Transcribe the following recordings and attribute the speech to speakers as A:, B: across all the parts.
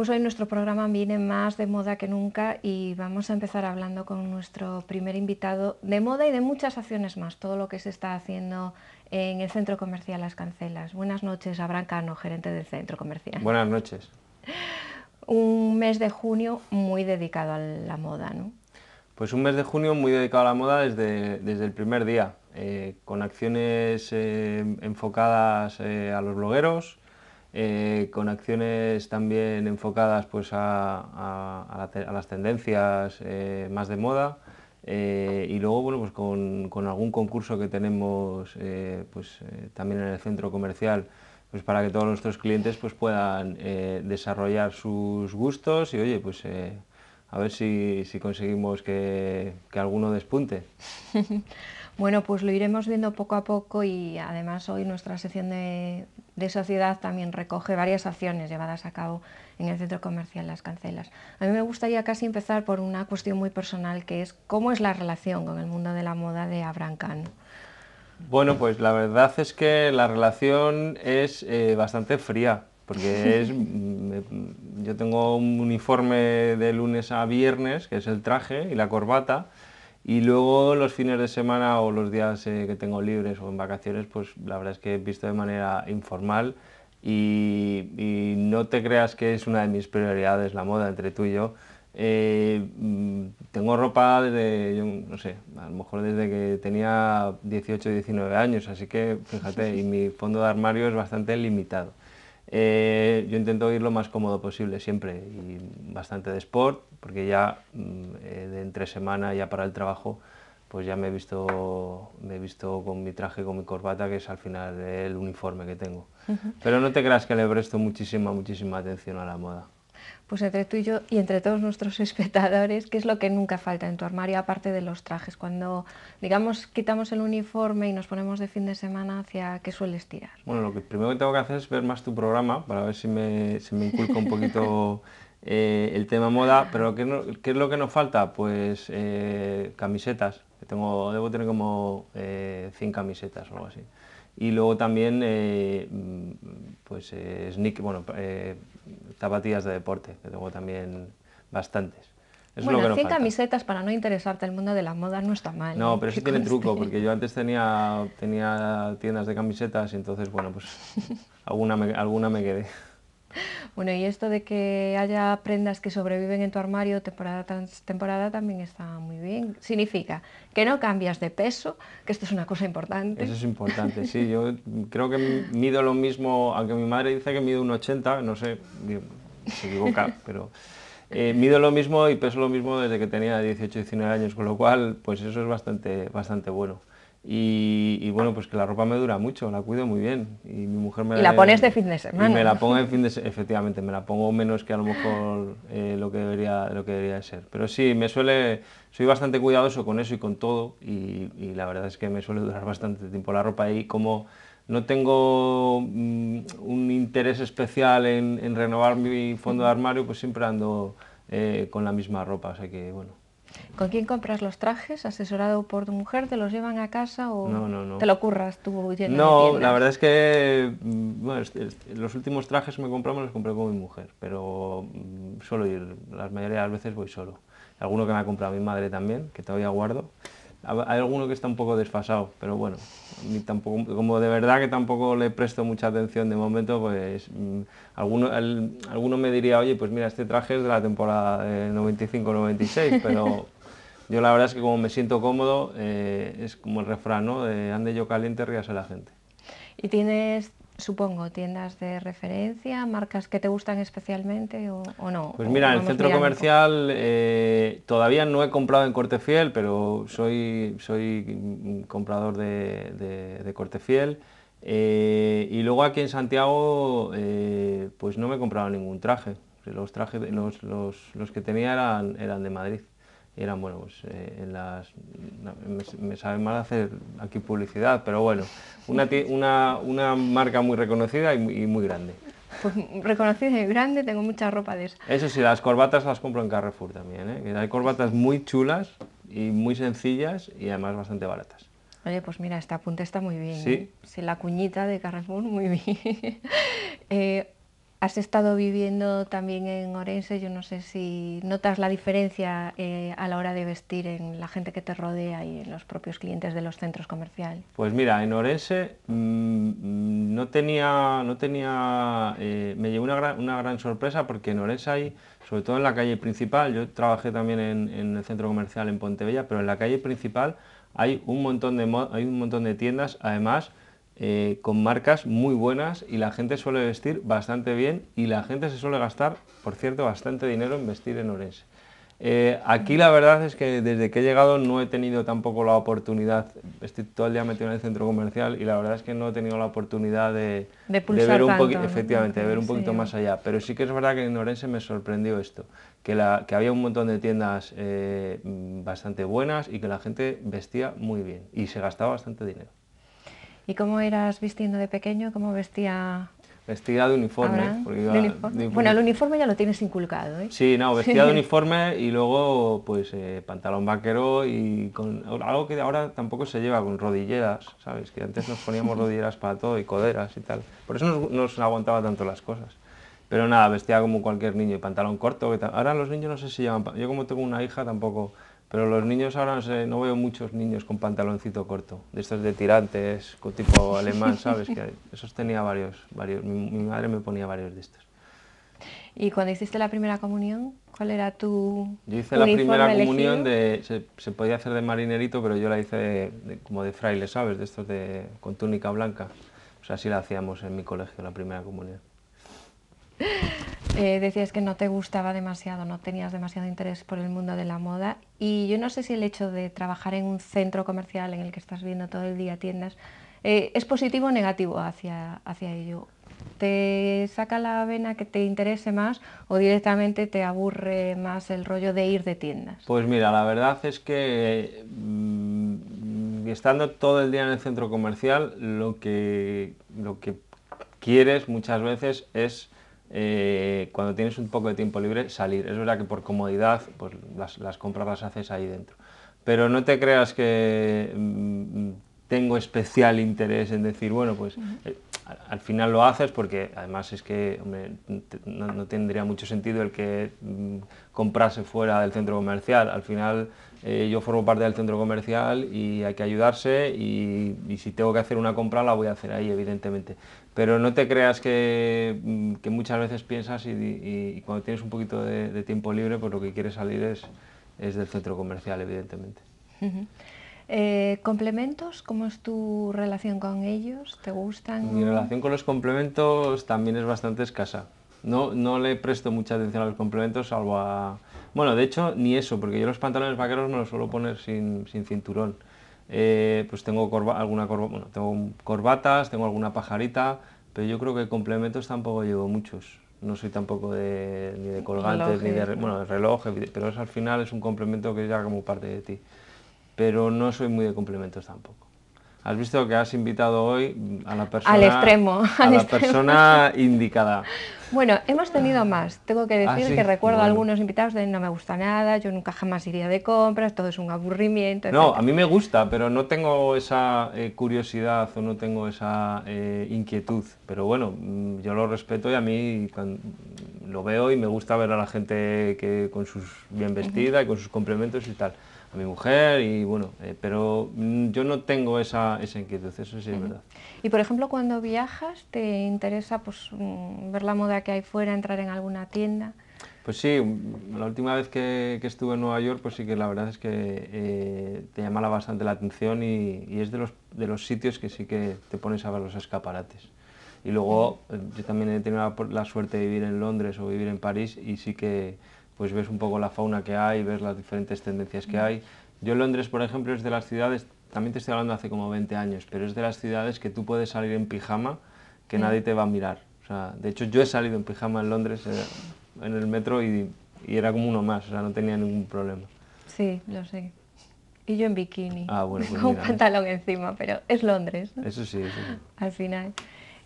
A: Pues hoy nuestro programa viene más de moda que nunca y vamos a empezar hablando con nuestro primer invitado de moda y de muchas acciones más, todo lo que se está haciendo en el Centro Comercial Las Cancelas. Buenas noches, Abraham Cano, gerente del Centro Comercial.
B: Buenas noches.
A: Un mes de junio muy dedicado a la moda, ¿no?
B: Pues un mes de junio muy dedicado a la moda desde, desde el primer día, eh, con acciones eh, enfocadas eh, a los blogueros, eh, con acciones también enfocadas pues, a, las tendencias eh, más de moda eh, y luego bueno, pues con, algún concurso que tenemos pues, también en el centro comercial pues para que todos nuestros clientes pues puedan desarrollar sus gustos y oye pues a ver si, conseguimos que, que alguno despunte.
A: Bueno, pues lo iremos viendo poco a poco y además hoy nuestra sección de, sociedad también recoge varias acciones llevadas a cabo en el centro comercial Las Cancelas. A mí me gustaría casi empezar por una cuestión muy personal que es cómo es la relación con el mundo de la moda de Abraham Khan.
B: Bueno, pues la verdad es que la relación es eh, bastante fría, porque es, yo tengo un uniforme de lunes a viernes, que es el traje y la corbata, y luego los fines de semana o los días eh, que tengo libres o en vacaciones, pues la verdad es que he visto de manera informal y, no te creas que es una de mis prioridades la moda entre tú y yo. Eh, mm, tengo ropa desde, no sé, a lo mejor desde que tenía 18 19 años, así que fíjate, y mi fondo de armario es bastante limitado. Eh, yo intento ir lo más cómodo posible siempre y bastante de sport, porque ya mm, eh, de entre semana, ya para el trabajo, pues ya me he visto, me visto con mi traje, con mi corbata, que es al final el uniforme que tengo. Pero no te creas que le presto muchísima, muchísima atención a la moda
A: pues entre tú y yo y entre todos nuestros espectadores, qué es lo que nunca falta en tu armario, aparte de los trajes. Cuando, digamos, quitamos el uniforme y nos ponemos de fin de semana, ¿hacia qué sueles tirar?
B: Bueno, lo primero que tengo que hacer es ver más tu programa para ver si me, inculco inculca un poquito eh, el tema moda. Pero ¿qué, es lo que nos falta? Pues eh, camisetas. Tengo, debo tener como 100 eh, camisetas o algo así y luego también eh, mm, pues eh, sneak, bueno, eh, zapatillas de deporte, que tengo también bastantes. bueno, es 100
A: camisetas para no interesarte el mundo de la moda no está mal. No, ¿eh? pero eso tiene truco, este-
B: porque yo antes tenía, tenía tiendas de camisetas y entonces, bueno, pues alguna alguna me quedé.
A: Bueno, y esto de que haya prendas que sobreviven en tu armario temporada tras temporada también está muy bien. Significa que no cambias de peso, que esto es una cosa importante. Eso es
B: importante, sí. Yo creo que mido lo mismo, aunque mi madre dice que mido un 80, no sé, se equivoca, pero... Eh, mido lo mismo y peso lo mismo desde que tenía 18, 19 años, con lo cual, pues eso es bastante, bastante bueno. Y, bueno, pues que la ropa me dura mucho, la cuido muy bien. Y mi mujer me la pones de
A: fin de semana. Y me la pongo de
B: fin de efectivamente, me la pongo menos que a lo mejor eh, lo, que debería, lo que debería ser. Pero sí, me suele, soy bastante cuidadoso con eso y con todo. Y, la verdad es que me suele durar bastante tiempo la ropa y como no tengo mm, un interés especial en, renovar mi fondo de armario, pues siempre ando eh, con la misma ropa. O que bueno.
A: ¿Con quién compras los trajes? ¿Asesorado por tu mujer? ¿Te los llevan a casa o
B: te lo
C: curras tú? no, la
B: verdad es que mm, los últimos trajes que me compramos los compré con mi mujer, pero mm, suelo ir, las mayoría de las veces voy solo. Alguno que me ha comprado mi madre también, que todavía guardo. Hay alguno que está un poco desfasado, pero bueno, como de verdad que tampoco le presto mucha atención de momento, pues mm, alguno me diría, oye, pues mira, este traje es de la temporada 95-96, pero Yo la verdad es que como me siento cómodo, eh, es como el refrán, ¿no? De ande yo caliente, a la gente.
A: ¿Y tienes, supongo, tiendas de referencia, marcas que te gustan especialmente o, no? Pues mira, el centro
B: comercial eh, todavía no he comprado en corte fiel, pero soy, soy comprador de, corte fiel. Eh, y luego aquí en Santiago, pues no me he comprado ningún traje. Los trajes, los, los, los que tenía eran de Madrid eran, bueno, pues eh, en las... Me, sabe mal hacer aquí publicidad, pero bueno, una, una, una marca muy reconocida y muy, grande.
A: Pues reconocida y grande, tengo mucha ropa de esa.
B: Eso sí, las corbatas las compro en Carrefour también, ¿eh? Hay corbatas muy chulas y muy sencillas y además bastante baratas.
A: Oye, pues mira, esta punta está muy bien. Sí. ¿eh? sí la cuñita de Carrefour, muy bien. Eh, Has estado viviendo también en Orense, yo no sé si notas la diferencia eh, a la hora de vestir en la gente que te rodea y en los propios clientes de los centros comerciales.
B: Pues mira, en Orense mm, no tenía, no tenía, eh, me llevó una gran, sorpresa porque en Orense hay, sobre todo en la calle principal, yo trabajé también en, el centro comercial en Pontebella, pero en la calle principal hay un montón de, hay un montón de tiendas, además, eh, con marcas muy buenas y la gente suele vestir bastante bien y la gente se suele gastar, por cierto, bastante dinero en vestir en Orense. Eh, aquí la verdad es que desde que he llegado no he tenido tampoco la oportunidad, estoy todo el día metido en el centro comercial y la verdad es que no he tenido la oportunidad de, ver un poquito, efectivamente, de ver un poquito más allá. Pero sí que es verdad que en Orense me sorprendió esto, que, la, había un montón de tiendas eh, bastante buenas y que la gente vestía muy bien y se gastaba bastante dinero.
A: ¿Y cómo eras vistiendo de pequeño? ¿Cómo vestía
B: Vestida de uniforme, bueno, el
A: uniforme ya lo tienes inculcado, ¿eh? Sí,
B: no, vestía de uniforme y luego pues eh, pantalón vaquero y con algo que ahora tampoco se lleva, con rodilleras, ¿sabes? Que antes nos poníamos rodilleras para todo y coderas y tal. Por eso no nos aguantaba tanto las cosas. Pero nada, vestía como cualquier niño y pantalón corto. Que ahora los niños no sé si llevan... Yo como tengo una hija tampoco pero los niños ahora no, sé, no veo muchos niños con pantaloncito corto, de estos de tirantes, con tipo alemán, ¿sabes? Que esos tenía varios, varios. Mi, madre me ponía varios de estos.
A: ¿Y cuando hiciste la primera comunión, cuál era tu Yo hice la primera comunión
B: de, se, podía hacer de marinerito, pero yo la hice como de fraile, ¿sabes? De estos de, con túnica blanca. O sea, así la hacíamos en mi colegio, la primera comunión.
A: Eh, decías que no te gustaba demasiado, no tenías demasiado interés por el mundo de la moda y yo no sé si el hecho de trabajar en un centro comercial en el que estás viendo todo el día tiendas eh, es positivo o negativo hacia, hacia ello. ¿Te saca la vena que te interese más o directamente te aburre más el rollo de ir de tiendas?
B: Pues mira, la verdad es que mm, estando todo el día en el centro comercial lo que, lo que quieres muchas veces es eh, cuando tienes un poco de tiempo libre, salir. Es verdad que por comodidad, pues las, compras las haces ahí dentro. Pero no te creas que mm, tengo especial interés en decir, bueno, pues eh, al, final lo haces porque además es que no, tendría mucho sentido el que mm, comprase fuera del centro comercial. Al final eh, yo formo parte del centro comercial y hay que ayudarse y, si tengo que hacer una compra la voy a hacer ahí, evidentemente. Pero no te creas que, mm, muchas veces piensas y, cuando tienes un poquito de, tiempo libre, pues lo que quieres salir es, es del centro comercial, evidentemente.
A: Eh, ¿Complementos? ¿Cómo es tu relación con ellos? ¿Te gustan? Mi relación
B: con los complementos también es bastante escasa. No, no le presto mucha atención a los complementos, salvo a, bueno, de hecho, ni eso, porque yo los pantalones vaqueros me los suelo poner sin, cinturón. Eh, pues tengo alguna tengo corbatas, tengo alguna pajarita, pero yo creo que complementos tampoco llevo muchos. No soy tampoco de, ni de colgantes, ni de, bueno, reloj, pero es al final es un complemento que ya como parte de ti. Pero no soy muy de complementos tampoco has visto que has invitado hoy a la persona... Al extremo. A la persona indicada.
A: Bueno, hemos tenido más. Tengo que ah, decir que recuerdo algunos invitados de no me gusta nada, yo nunca jamás iría de compras, todo es un aburrimiento. No, a
B: mí me gusta, pero no tengo esa eh, curiosidad o no tengo esa eh, inquietud. Pero bueno, mm, yo lo respeto y a mí lo veo y me gusta ver a la gente que con sus bien vestida y con sus complementos y tal a mi mujer y bueno, eh, pero mm, yo no tengo esa, inquietud, eso sí es verdad.
A: Y por ejemplo, cuando viajas, ¿te interesa pues, mm, ver la moda que hay fuera, entrar en alguna tienda?
B: Pues sí, mm, la última vez que, estuve en Nueva York, pues sí que la verdad es que eh, te llamaba bastante la atención y, es de los, de los sitios que sí que te pones a ver los escaparates. Y luego eh, yo también he tenido la suerte de vivir en Londres o vivir en París y sí que pues ves un poco la fauna que hay, ves las diferentes tendencias que mm. hay. Yo en Londres, por ejemplo, es de las ciudades, también te estoy hablando hace como 20 años, pero es de las ciudades que tú puedes salir en pijama, que mm. nadie te va a mirar. de hecho, yo he salido en pijama en Londres, eh, en el metro, y, era como uno más, o sea, no tenía ningún problema.
A: Sí, lo sé. Y yo en bikini, ah, pues con un pantalón encima, pero es Londres. Eso sí, sí. Al final.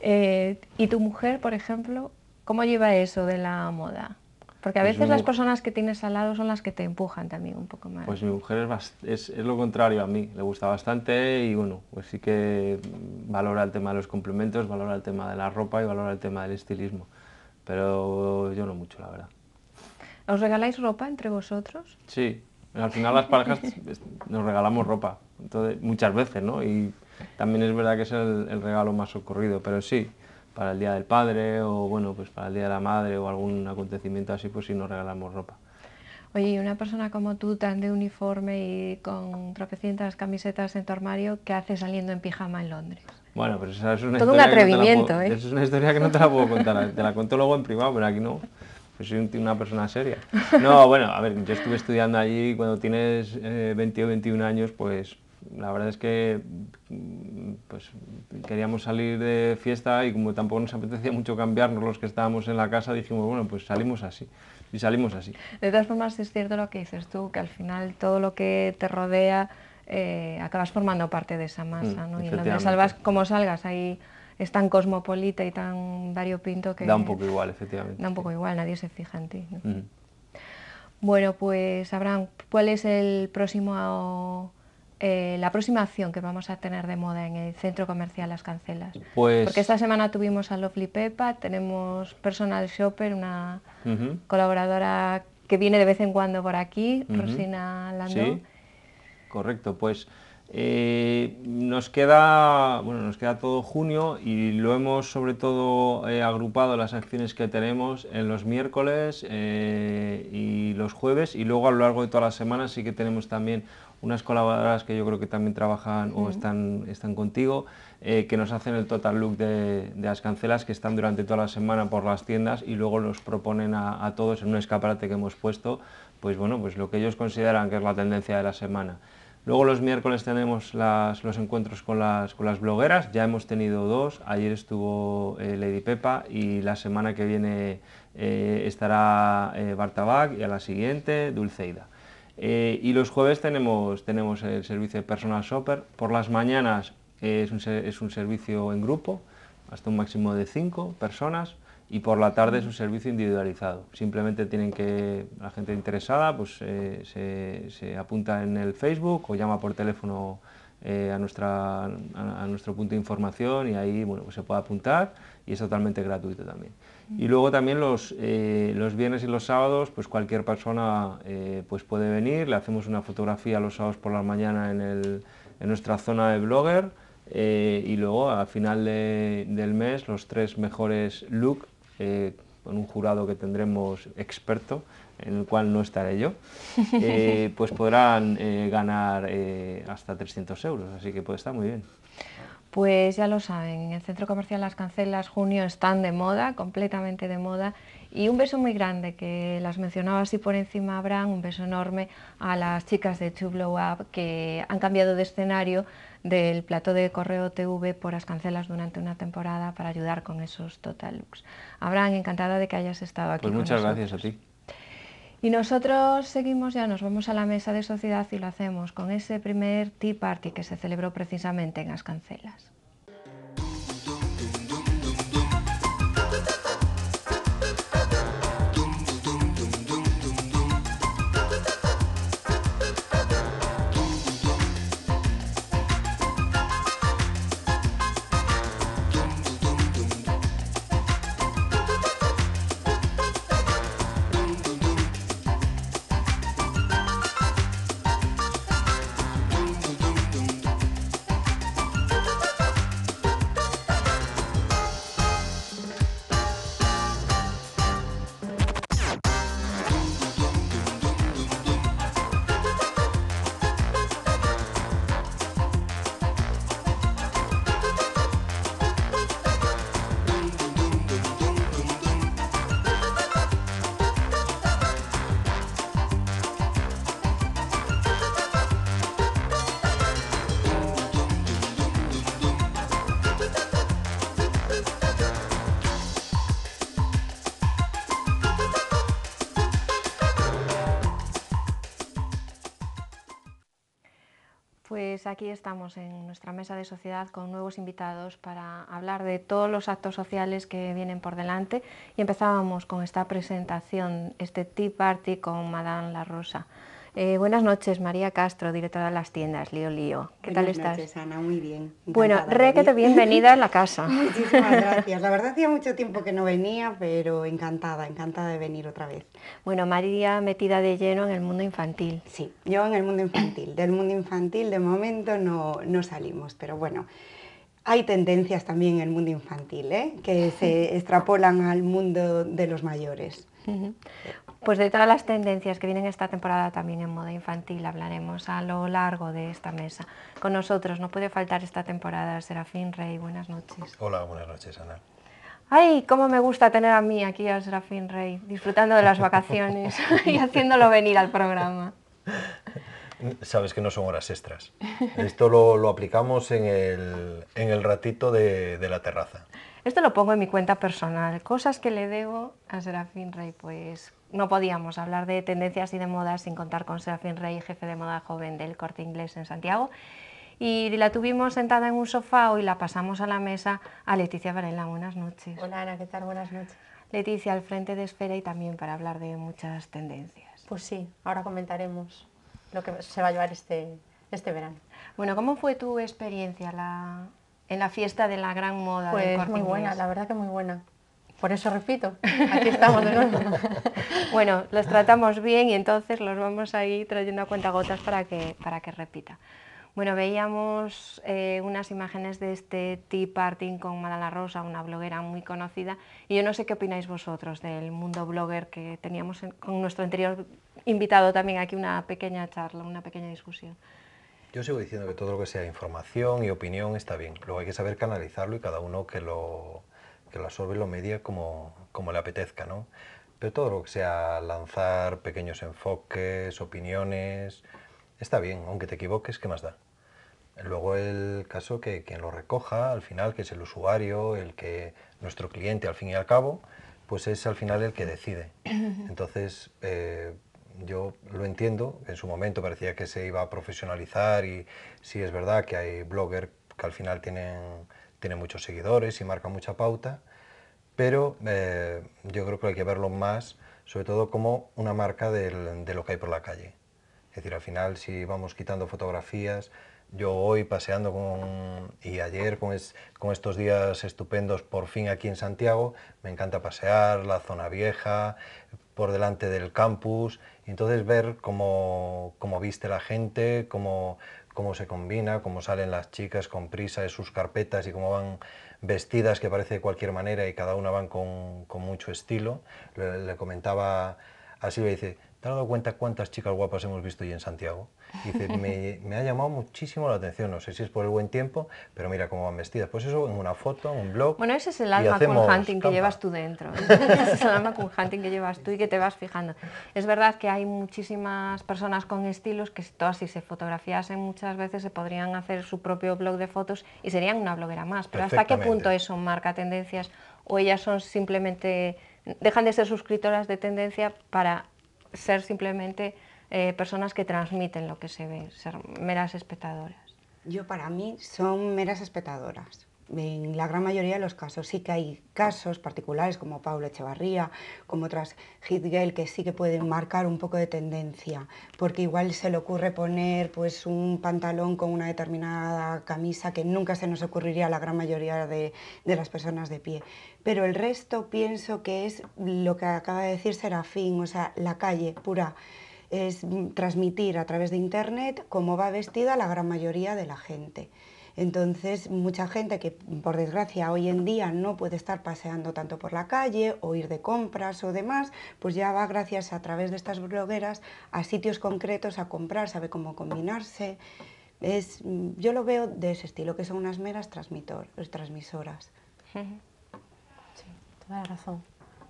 A: Eh, ¿Y tu mujer, por ejemplo, cómo lleva eso de la moda? Porque a pues veces las personas que tienes al lado son las que te empujan también un poco
B: más. Pues mi mujer es, lo contrario a mí, le gusta bastante y bueno, pues sí que valora el tema de los complementos, valora el tema de la ropa y valora el tema del estilismo. Pero yo no mucho, la verdad.
A: ¿Os regaláis ropa entre vosotros?
B: Sí, al final las parejas nos regalamos ropa, entonces, muchas veces, ¿no? Y también es verdad que es el, el regalo más ocurrido, pero sí, para el Día del Padre o bueno, pues para el Día de la Madre o algún acontecimiento así, pues si nos regalamos ropa.
A: Oye, una persona como tú, tan de uniforme y con tropecientas camisetas en tu armario, ¿qué hace saliendo en pijama en Londres?
B: Bueno, pues esa es una Todo un atrevimiento, ¿eh? Esa es una historia que no te la puedo contar. te la cuento luego en privado, pero aquí no. Pues soy una persona seria. No, bueno, a ver, yo estuve estudiando allí cuando tienes 20 o 21 años, pues la verdad es que mm, pues, queríamos salir de fiesta y como tampoco nos apetecía mucho cambiarnos los que estábamos en la casa, dijimos, bueno, pues salimos así. Y salimos así.
A: De todas formas, es cierto lo que dices tú, que al final todo lo que te rodea eh, acabas formando parte de esa mm, masa, ¿no? Y donde salvas, como salgas, ahí es tan cosmopolita y tan variopinto que... Da un poco igual, efectivamente. Da un poco igual, nadie se fija en ti. Mm. Bueno, pues Abraham, ¿cuál es el próximo eh, la próxima acción que vamos a tener de moda en el centro comercial Las Cancelas.
D: Pues Porque esta
A: semana tuvimos a Lovely Pepa, tenemos Personal Shopper, una colaboradora que viene de vez en cuando por aquí, Rosina Landó.
B: correcto, pues eh, nos queda bueno nos queda todo junio y lo hemos sobre todo eh, agrupado las acciones que tenemos en los miércoles y los jueves y luego a lo largo de toda la semana sí que tenemos también unas colaboradoras que yo creo que también trabajan o están, están contigo, eh, que nos hacen el total look de, las cancelas, que están durante toda la semana por las tiendas y luego nos proponen a, todos en un escaparate que hemos puesto, pues bueno, pues lo que ellos consideran que es la tendencia de la semana. Luego los miércoles tenemos los encuentros con las, con las, blogueras, ya hemos tenido dos, ayer estuvo eh, Lady Pepa y la semana que viene eh, estará eh, Bartabac y a la siguiente Dulceida. Eh, y los jueves tenemos, tenemos el servicio de personal shopper. Por las mañanas es un, servicio en grupo, hasta un máximo de cinco personas y por la tarde es un servicio individualizado. Simplemente tienen que, la gente interesada, pues eh, se, se, apunta en el Facebook o llama por teléfono eh, a, nuestro punto de información y ahí pues se puede apuntar y es totalmente gratuito también. Y luego también eh, los, viernes y los sábados, pues cualquier persona eh, pues puede venir, le hacemos una fotografía los sábados por la mañana en, nuestra zona de blogger y luego al final del mes los tres mejores look con un jurado que tendremos experto en el cual no estaré yo, eh, pues podrán eh, ganar eh, hasta 300 euros, así que puede estar muy bien.
A: Pues ya lo saben, en el Centro Comercial Las Cancelas junio están de moda, completamente de moda. Y un beso muy grande, que las mencionaba así por encima, Abraham, un beso enorme a las chicas de Tube Blow Up que han cambiado de escenario del plato de Correo TV por Las Cancelas durante una temporada para ayudar con esos Total Looks. Abraham, encantada de que hayas estado aquí. Pues muchas gracias a ti. Y nosotros seguimos ya, nos vamos a la mesa de sociedad y lo hacemos con ese primer Tea Party que se celebró precisamente en Ascancelas. aquí estamos en nuestra mesa de sociedad con nuevos invitados para hablar de todos los actos sociales que vienen por delante y empezábamos con esta presentación, este Tea Party con Madame La Rosa. Eh, buenas noches, María Castro, directora de las tiendas Lío Lío. ¿Qué tal estás? Buenas noches,
C: Ana, muy bien. Bueno, requete bienvenida a la casa. Muchísimas gracias. La verdad hacía mucho tiempo que no venía, pero encantada, encantada de venir otra vez. Bueno, María metida de lleno en el mundo infantil. Sí, yo en el mundo infantil. Del mundo infantil de momento no, no salimos, pero bueno. Hay tendencias también en el mundo infantil, ¿eh? que se extrapolan al mundo de los mayores.
A: Pues de todas las tendencias que vienen esta temporada también en moda infantil hablaremos a lo largo de esta mesa. Con nosotros no puede faltar esta temporada Serafín Rey. Buenas noches.
E: Hola, buenas noches Ana.
A: ¡Ay, cómo me gusta tener a mí aquí a Serafín Rey, disfrutando de las vacaciones y haciéndolo venir al programa!
E: Sabes que no son horas extras. Esto lo, aplicamos en el, ratito de la terraza.
A: Esto lo pongo en mi cuenta personal. Cosas que le debo a Serafín Rey, pues no podíamos hablar de tendencias y de modas sin contar con Serafín Rey, jefe de moda joven del Corte Inglés en Santiago. Y la tuvimos sentada en un sofá y la pasamos a la mesa a Leticia Varela. Buenas noches. Hola Ana, ¿qué tal? Buenas noches. Leticia,
D: al frente de Esfera y también para hablar de muchas tendencias. Pues sí, ahora comentaremos lo que se va a llevar este, este verano. Bueno, ¿cómo fue tu experiencia? La,
A: en la fiesta de la gran moda de pues muy buena, la verdad que
D: muy buena. Por eso repito,
A: aquí estamos de nuevo. bueno, los tratamos bien y entonces los vamos a ir trayendo a cuentagotas para que, para que repita. Bueno, veíamos eh, unas imágenes de este tea party con Madala Rosa, una bloguera muy conocida, y yo no sé qué opináis vosotros del mundo blogger que teníamos con nuestro anterior invitado también aquí una pequeña charla, una pequeña discusión.
E: Yo sigo diciendo que todo lo que sea información y opinión está bien. Luego hay que saber canalizarlo y cada uno que lo, que lo absorbe y lo media como, como le apetezca, ¿no? Pero todo lo que sea lanzar pequeños enfoques, opiniones, está bien, aunque te equivoques, ¿qué más da? Luego el caso que quien lo recoja, al final, que es el usuario, el que nuestro cliente, al fin y al cabo, pues es al final el que decide. Entonces, eh, yo lo entiendo, en su momento parecía que se iba a profesionalizar y sí es verdad que hay bloggers que al final tienen, tienen muchos seguidores y marcan mucha pauta, pero eh, yo creo que hay que verlo más, sobre todo como una marca de lo que hay por la calle. Es decir, al final si vamos quitando fotografías, yo hoy paseando con, y ayer con, con, estos días estupendos por fin aquí en Santiago, me encanta pasear, la zona vieja, por delante del campus entonces ver cómo, viste la gente, cómo, se combina, cómo salen las chicas con prisa de sus carpetas y cómo van vestidas, que parece de cualquier manera y cada una van con, mucho estilo. Le, comentaba a Silvia, dice, ¿te has dado cuenta cuántas chicas guapas hemos visto hoy en Santiago? dice, me, ha llamado muchísimo la atención, no sé si es por el buen tiempo, pero mira cómo van vestidas. Pues eso en una foto, un blog. Bueno, ese es el alma con hunting
A: que llevas tú dentro. ese es el alma con hunting que llevas tú y que te vas fijando. Es verdad que hay muchísimas personas con estilos que todas si se fotografiasen muchas veces se podrían hacer su propio blog de fotos y serían una bloguera más. Pero ¿hasta qué punto eso marca tendencias o ellas son simplemente dejan de ser suscriptoras de tendencia para ser simplemente eh, personas que transmiten lo que se ve, ser meras espectadoras. Yo para mí son meras
C: espectadoras en la gran mayoría de los casos. Sí que hay casos particulares como Paula Echevarría, como otras hit que sí que pueden marcar un poco de tendencia, porque igual se le ocurre poner pues un pantalón con una determinada camisa que nunca se nos ocurriría a la gran mayoría de las personas de pie. Pero el resto pienso que es lo que acaba de decir Serafín, o sea, la calle pura es transmitir a través de internet cómo va vestida la gran mayoría de la gente. Entonces, mucha gente que por desgracia hoy en día no puede estar paseando tanto por la calle o ir de compras o demás, pues ya va gracias a través de estas blogueras a sitios concretos a comprar, sabe cómo combinarse. Es, yo lo veo de ese estilo, que son unas meras
D: transmisoras. Sí, toda la razón.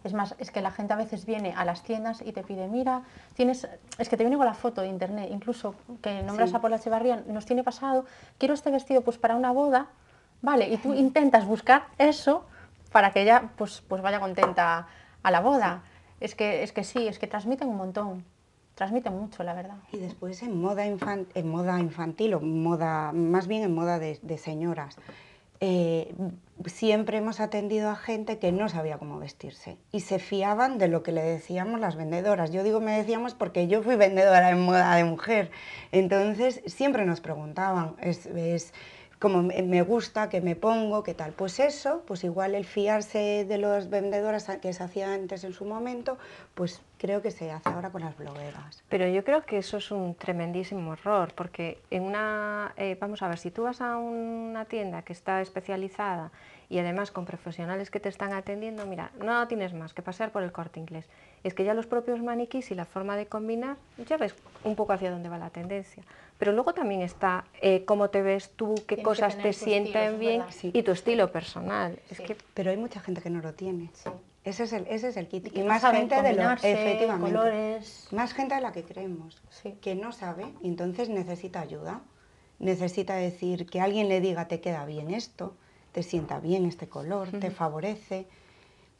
D: Es más, es que la gente a veces viene a las tiendas y te pide, mira, tienes, es que te viene con la foto de internet, incluso que nombras a Paula Echevarría, nos tiene pasado, quiero este vestido pues para una boda, vale, y tú intentas buscar eso para que ella pues, pues vaya contenta a la boda. Es, que, es que sí, es que transmiten un montón transmiten mucho, la verdad. Y
C: después en moda, en moda infantil, o moda, más bien en moda de, de señoras, eh, siempre hemos atendido a gente que no sabía cómo vestirse y se fiaban de lo que le decíamos las vendedoras. Yo digo me decíamos porque yo fui vendedora en moda de mujer, entonces siempre nos preguntaban, es, como me gusta, que me pongo, qué tal. Pues eso, pues igual el fiarse de las vendedoras que se hacía antes en su momento, pues creo que se hace ahora con las
A: blogueras.
C: Pero yo creo que eso es un
A: tremendísimo error, porque en una, eh, vamos a ver, si tú vas a una tienda que está especializada y además con profesionales que te están atendiendo, mira, no tienes más que pasar por el corte inglés. Es que ya los propios maniquís y la forma de combinar, ya ves un poco hacia dónde va la tendencia. Pero luego también está eh, cómo te ves tú, qué cosas te sienten bien
C: y tu estilo personal. Pero hay mucha gente que no lo tiene. Sí. Ese es el, kit. Y, más gente de los efectivamente, colores. más gente de la que creemos, que no sabe, entonces necesita ayuda, necesita decir que alguien le diga te queda bien esto, te sienta bien este color, te favorece.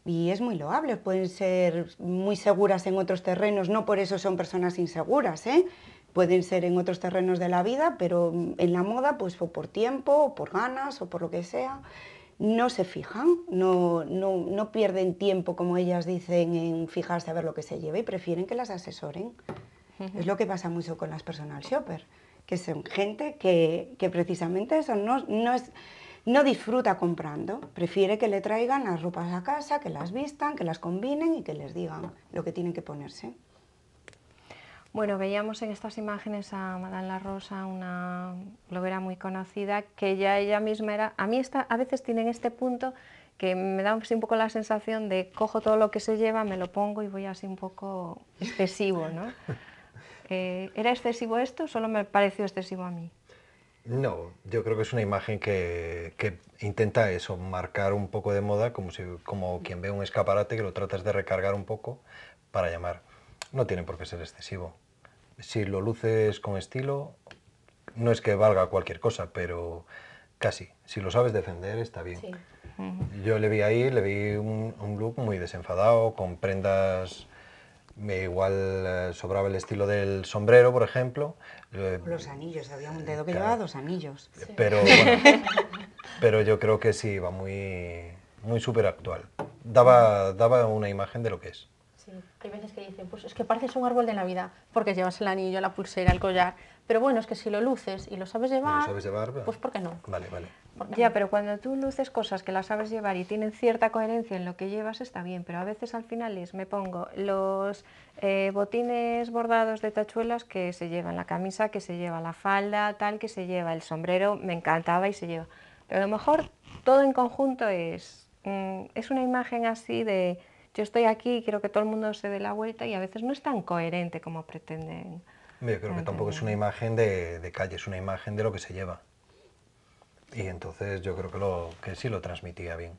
C: Y es muy loable, pueden ser muy seguras en otros terrenos, no por eso son personas inseguras, ¿eh? pueden ser en otros terrenos de la vida, pero en la moda, pues por tiempo, o por ganas, o por lo que sea no se fijan, no, pierden tiempo, como ellas dicen, en fijarse a ver lo que se lleva y prefieren que las asesoren. Es lo que pasa mucho con las personal shoppers, que son gente que, precisamente eso no, no disfruta comprando, prefiere que le traigan las ropas a casa, que las vistan, que las combinen y que les digan lo que tienen que ponerse.
A: Bueno, veíamos en estas imágenes a Madame La Rosa, una bloguera muy conocida, que ya ella misma era... A mí esta, a veces tienen este punto que me da un poco la sensación de cojo todo lo que se lleva, me lo pongo y voy así un poco excesivo, ¿no? Eh, ¿Era excesivo esto o solo me pareció excesivo a mí?
E: No, yo creo que es una imagen que, que intenta eso, marcar un poco de moda, como, si, como quien ve un escaparate que lo tratas de recargar un poco para llamar. No tiene por qué ser excesivo si lo luces con estilo, no es que valga cualquier cosa, pero casi. Si lo sabes defender, está bien. Yo le vi ahí, le vi un, look muy desenfadado, con prendas... Me eh, igual eh, sobraba el estilo del sombrero, por ejemplo. Eh,
C: Los anillos, había un dedo que llevaba dos anillos. Pero,
E: pero yo creo que sí, va muy, muy súper actual. Daba, daba una imagen de lo que es.
D: Sí. Hay veces que dicen, pues es que pareces un árbol de Navidad, porque llevas el anillo, la pulsera, el collar. Pero bueno, es que si lo luces y lo sabes llevar,
E: ¿Lo pues ¿por qué no? Vale, vale.
D: Ya,
A: pero cuando tú luces cosas que las sabes llevar y tienen cierta coherencia en lo que llevas, está bien, pero a veces al final es, me pongo los eh, botines bordados de tachuelas que se llevan la camisa, que se lleva la falda, tal, que se lleva el sombrero, me encantaba y se lleva. Pero a lo mejor todo en conjunto es, mm, es una imagen así de yo estoy aquí y quiero que todo el mundo se dé la vuelta y a veces no es tan coherente como pretenden.
E: Yo creo que tampoco es una imagen de, de, calle, es una imagen de lo que se lleva. Y entonces yo creo que, lo, que sí lo transmitía bien.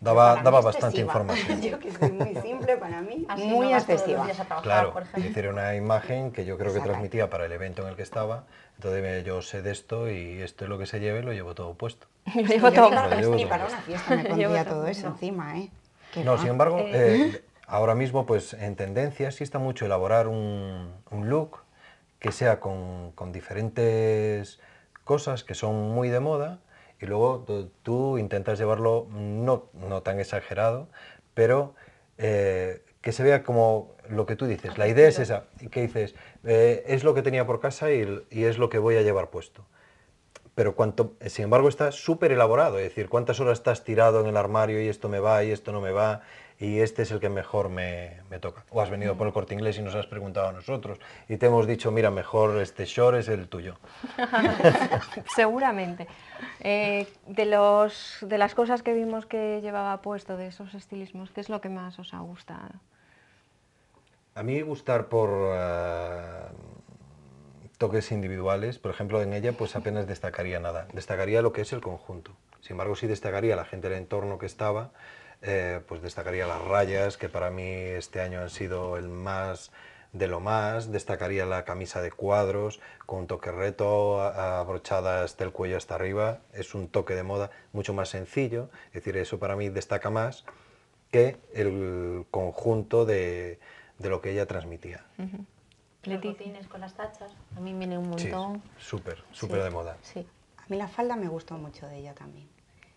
E: Daba, daba bastante información. yo
C: que soy muy simple para mí, muy no claro, es decir,
E: una imagen que yo creo que transmitía para el evento en el que estaba. Entonces yo sé de esto y esto es lo que se lleve, lo llevo todo puesto. Lo llevo todo. puesto. Ni para una fiesta me pondría todo eso
C: encima, ¿eh? No, sin embargo, eh. Eh, ¿Mm?
E: ahora mismo pues en tendencia sí está mucho elaborar un, look que sea con, diferentes cosas que son muy de moda y luego tú intentas llevarlo no, tan exagerado, pero eh, que se vea como lo que tú dices. La idea es esa, que dices, es lo que tenía por casa y, es lo que voy a llevar puesto pero cuanto, sin embargo está súper elaborado, es decir, cuántas horas estás tirado en el armario y esto me va y esto no me va y este es el que mejor me, toca. O has venido por el corte inglés y nos has preguntado a nosotros y te hemos dicho, mira, mejor este short es el tuyo.
A: Seguramente. Eh, de, los, de las cosas que vimos que llevaba puesto, de esos estilismos, ¿qué es lo que más os ha gustado?
E: A mí gustar por... Eh, toques individuales, por ejemplo, en ella pues apenas destacaría nada, destacaría lo que es el conjunto. Sin embargo, sí destacaría la gente del entorno que estaba, eh, pues destacaría las rayas, que para mí este año han sido el más de lo más, destacaría la camisa de cuadros con toque reto, abrochada hasta el cuello hasta arriba, es un toque de moda mucho más sencillo, es decir, eso para mí destaca más que el conjunto de, de lo que ella transmitía.
D: Los con las tachas,
C: a mí viene un montón.
E: Sí, súper, súper de moda.
C: Sí. A mí la falda me gustó mucho de ella también.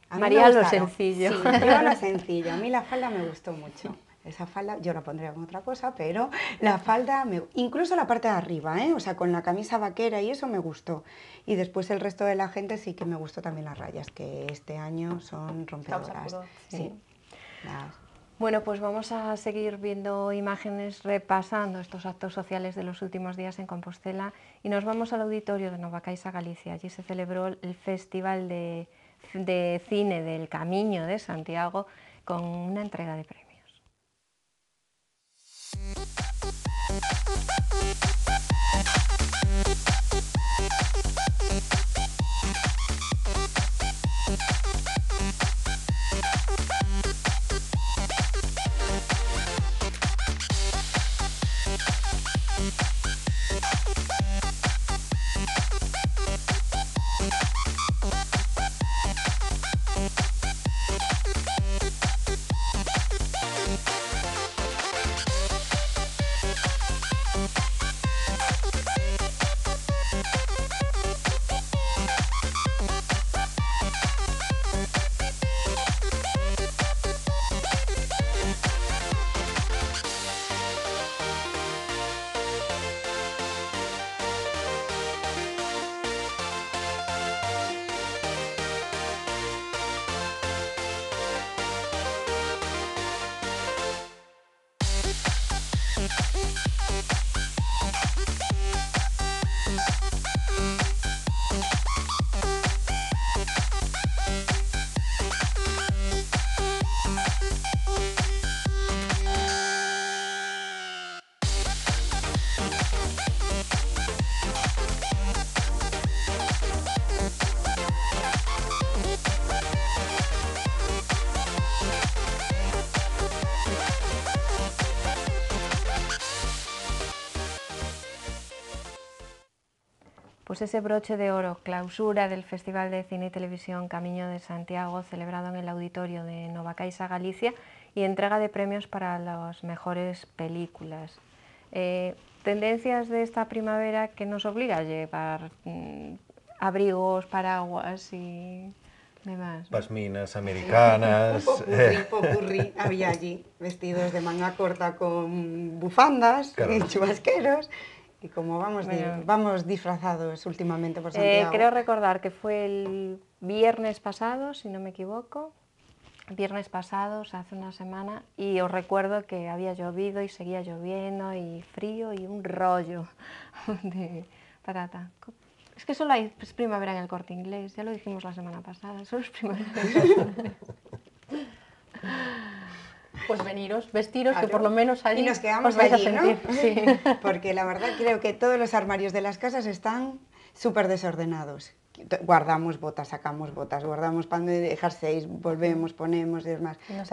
C: A María lo sencillo. Sí, yo lo sencillo. A mí la falda me gustó mucho. Esa falda, yo la pondría con otra cosa, pero la falda, incluso la parte de arriba, ¿eh? o sea, con la camisa vaquera y eso me gustó. Y después el resto de la gente sí que me gustó también las rayas, que este año son rompedoras. Sí. Bueno, pues vamos a
A: seguir viendo imágenes repasando estos actos sociales de los últimos días en Compostela y nos vamos al auditorio de Nova Caixa Galicia. Allí se celebró el Festival de, de Cine del Camino de Santiago con una entrega de premios. ese broche de oro, clausura del Festival de Cine y Televisión Camino de Santiago, celebrado en el auditorio de Caixa, Galicia, y entrega de premios para las mejores películas. Eh, tendencias de esta primavera que nos obliga a llevar mm, abrigos, paraguas y demás.
E: Las Pasminas americanas. el un eh. había
C: allí, vestidos de manga corta con bufandas y chubasqueros. Y como vamos, vamos disfrazados últimamente por eh, Santiago. creo
A: recordar que fue el viernes pasado, si no me equivoco, viernes pasado, hace una semana,
C: y os recuerdo que
A: había llovido y seguía lloviendo y frío y un rollo de patata. Es que solo hay pues, primavera en el corte inglés, ya lo dijimos la semana pasada, solo es primavera
D: pues veniros, vestiros, que
C: por lo menos allí y nos quedamos vais allí, a ¿no? Sí. Porque la verdad creo que todos los armarios de las casas están súper desordenados guardamos botas, sacamos botas, guardamos pan de seis volvemos, ponemos y demás. Pues no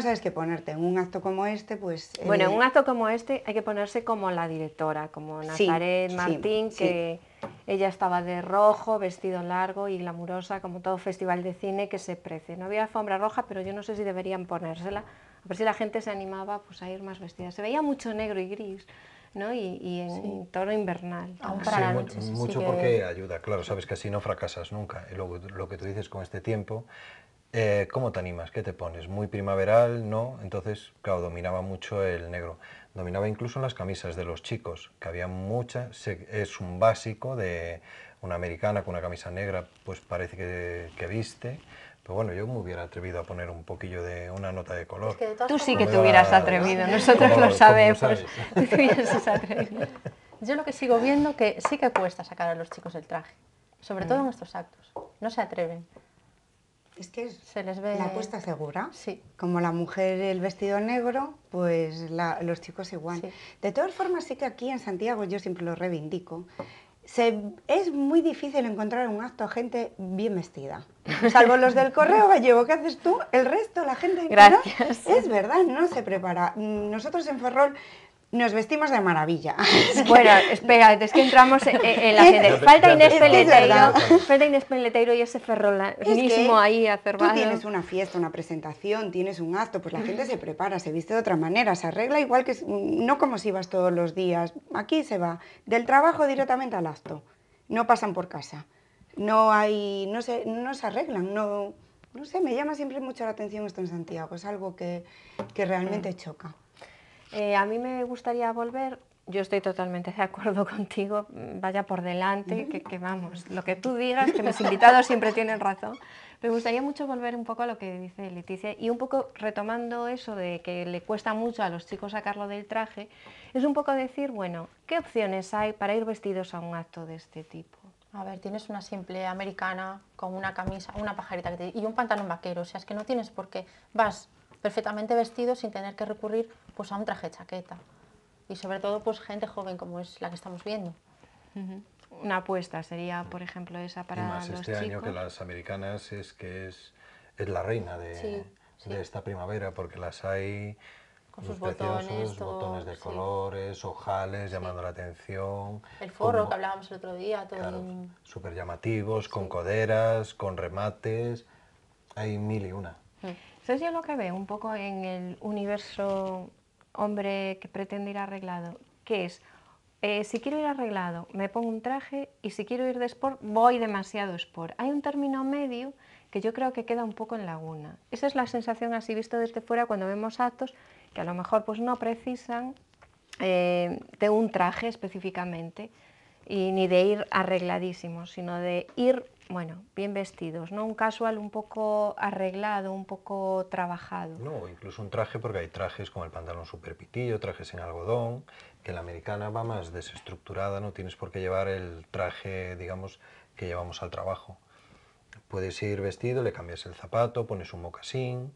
C: sabes, qué ponerte. En un acto como este, pues... Bueno, en eh, un acto
A: como este hay que ponerse como la directora, como Nazaret Martín, que ella estaba de rojo, vestido largo y glamurosa, como todo festival de cine que se prece. No había alfombra roja, pero yo no sé si deberían ponérsela, a ver si la gente se animaba pues, a ir más vestida. Se veía mucho negro y gris y, en tono invernal. Ah. mucho
E: porque ayuda, claro, sabes que así no fracasas nunca. Y luego lo que tú dices con este tiempo, eh, ¿cómo te animas? ¿Qué te pones? Muy primaveral, ¿no? Entonces, claro, dominaba mucho el negro. Dominaba incluso en las camisas de los chicos, que había muchas, es un básico de una americana con una camisa negra, pues parece que viste, pues bueno, yo me hubiera atrevido a poner un poquillo de una nota de color. Tú sí que te hubieras atrevido, nosotros lo sabemos.
D: Yo lo que sigo viendo que sí que cuesta sacar a los chicos el traje, sobre todo en mm. estos actos. No se atreven. Es que se les ve la apuesta
C: segura. Sí. Como la mujer el vestido negro, pues los chicos igual. De todas formas, sí que aquí en Santiago yo siempre lo reivindico se, es muy difícil encontrar un acto a gente bien vestida. Salvo los del correo gallego, ¿qué haces tú? El resto, la gente Gracias. es verdad, no se prepara. Nosotros en Ferrol nos vestimos de maravilla. Bueno, espera, es que entramos en, la gente. Falta Inés Falta Inés y ese
A: ferrolanismo ahí acervado. Tú tienes
C: una fiesta, una presentación, tienes un acto, pues la gente se prepara, se viste de otra manera, se arregla igual que... No como si vas todos los días. Aquí se va del trabajo directamente al acto. No pasan por casa. No hay... No se, no se arreglan, no... No sé, me llama siempre mucho la atención esto en Santiago. Es algo que, que realmente mm. choca.
A: Eh, a mí me gustaría volver,
C: yo estoy totalmente de acuerdo contigo,
A: vaya por delante, que, vamos, lo que tú digas, que mis invitados siempre tienen razón. Me gustaría mucho volver un poco a lo que dice Leticia y un poco retomando eso de que le cuesta mucho a los chicos sacarlo del traje, es un poco decir, bueno, ¿qué opciones hay para ir vestidos a un acto de este tipo?
D: A ver, tienes una simple americana con una camisa, una pajarita que te... y un pantalón vaquero. O sea, es que no tienes por qué. Vas perfectamente vestidos sin tener que recurrir pues, a un traje de chaqueta. Y sobre todo pues, gente joven como es la que estamos viendo.
A: Una apuesta sería, por ejemplo, esa para más este año que
E: las americanas es que es, es la reina de, esta primavera porque las hay con sus botones, botones de colores, ojales, llamando la atención. El forro que
D: hablábamos el otro día, todo super
E: Súper llamativos, con coderas, con remates, hay mil y una.
D: Entonces yo lo que veo un poco en el universo
A: hombre que pretende ir arreglado, que es, eh, si quiero ir arreglado, me pongo un traje y si quiero ir de sport, voy demasiado sport. Hay un término medio que yo creo que queda un poco en laguna. Esa es la sensación así visto desde fuera cuando vemos actos que a lo mejor pues no precisan eh, de un traje específicamente y ni de ir arregladísimo, sino de ir bueno, bien vestidos, ¿no? Un casual un poco arreglado, un poco trabajado. No,
E: incluso un traje, porque hay trajes como el pantalón super pitillo, trajes en algodón, que la americana va más desestructurada, no tienes por qué llevar el traje, digamos, que llevamos al trabajo. Puedes ir vestido, le cambias el zapato, pones un mocasín,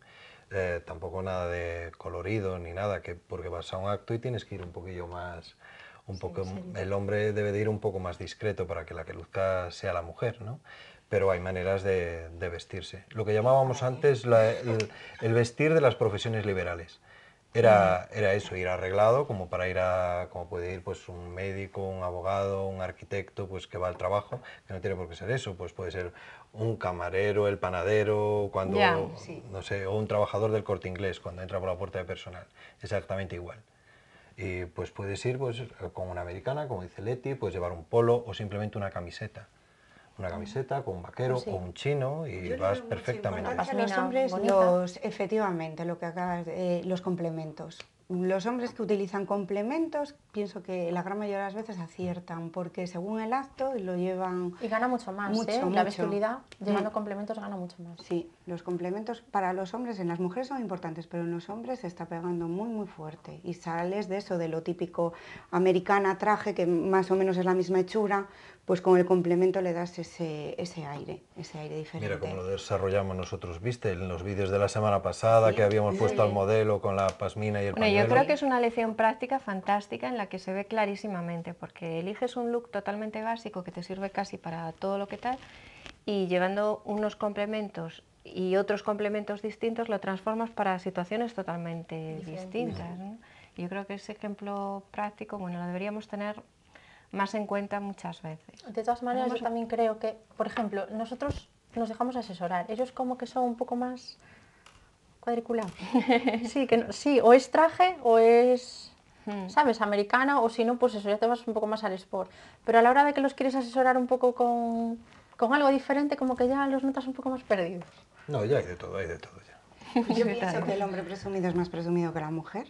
E: eh, tampoco nada de colorido ni nada, que porque vas a un acto y tienes que ir un poquillo más poco, el hombre debe de ir un poco más discreto para que la que luzca sea la mujer, ¿no? Pero hay maneras de, vestirse. Lo que llamábamos antes el, vestir de las profesiones liberales. Era, era eso, ir arreglado, como para ir a, como puede ir pues un médico, un abogado, un arquitecto, pues que va al trabajo, que no tiene por qué ser eso, pues puede ser un camarero, el panadero, cuando, no sé, o un trabajador del corte inglés, cuando entra por la puerta de personal, exactamente igual. Y eh, pues puedes ir pues, con una americana, como dice Leti, puedes llevar un polo o simplemente una camiseta. Una ah. camiseta con un vaquero ah, o un chino y vas perfectamente. Los hombres, los,
C: efectivamente, lo que acabas, eh, los complementos. Los hombres que utilizan complementos, pienso que la gran mayoría de las veces aciertan, porque según el acto lo llevan...
D: Y gana mucho más, ¿eh? La visibilidad llevando mm. complementos, gana mucho más.
C: Sí, los complementos para los hombres, en las mujeres son importantes, pero en los hombres se está pegando muy, muy fuerte. Y sales de eso, de lo típico americana, traje, que más o menos es la misma hechura, pues con el complemento le das ese, ese aire, ese aire diferente. Mira cómo
E: lo desarrollamos nosotros, viste, en los vídeos de la semana pasada que habíamos puesto al modelo con la pasmina y el bueno, Yo creo que
A: es una lección práctica fantástica en la que se ve clarísimamente, porque eliges un look totalmente básico que te sirve casi para todo lo que tal y llevando unos complementos y otros complementos distintos lo transformas para situaciones totalmente distintas. Yo creo que ese ejemplo práctico, bueno, lo deberíamos tener más en cuenta muchas
D: veces. De todas maneras, yo también creo que, por ejemplo, nosotros nos dejamos asesorar, ellos como que son un poco más cuadriculados. sí, que sí, o es traje o es, hmm. ¿sabes?, americana, o si no, pues eso, ya te vas un poco más al sport. Pero a la hora de que los quieres asesorar un poco con, con algo diferente, como que ya los notas un poco más perdidos.
E: No, ya hay de todo, hay de todo
D: ya. Yo
C: pienso que el hombre presumido es más presumido que la mujer.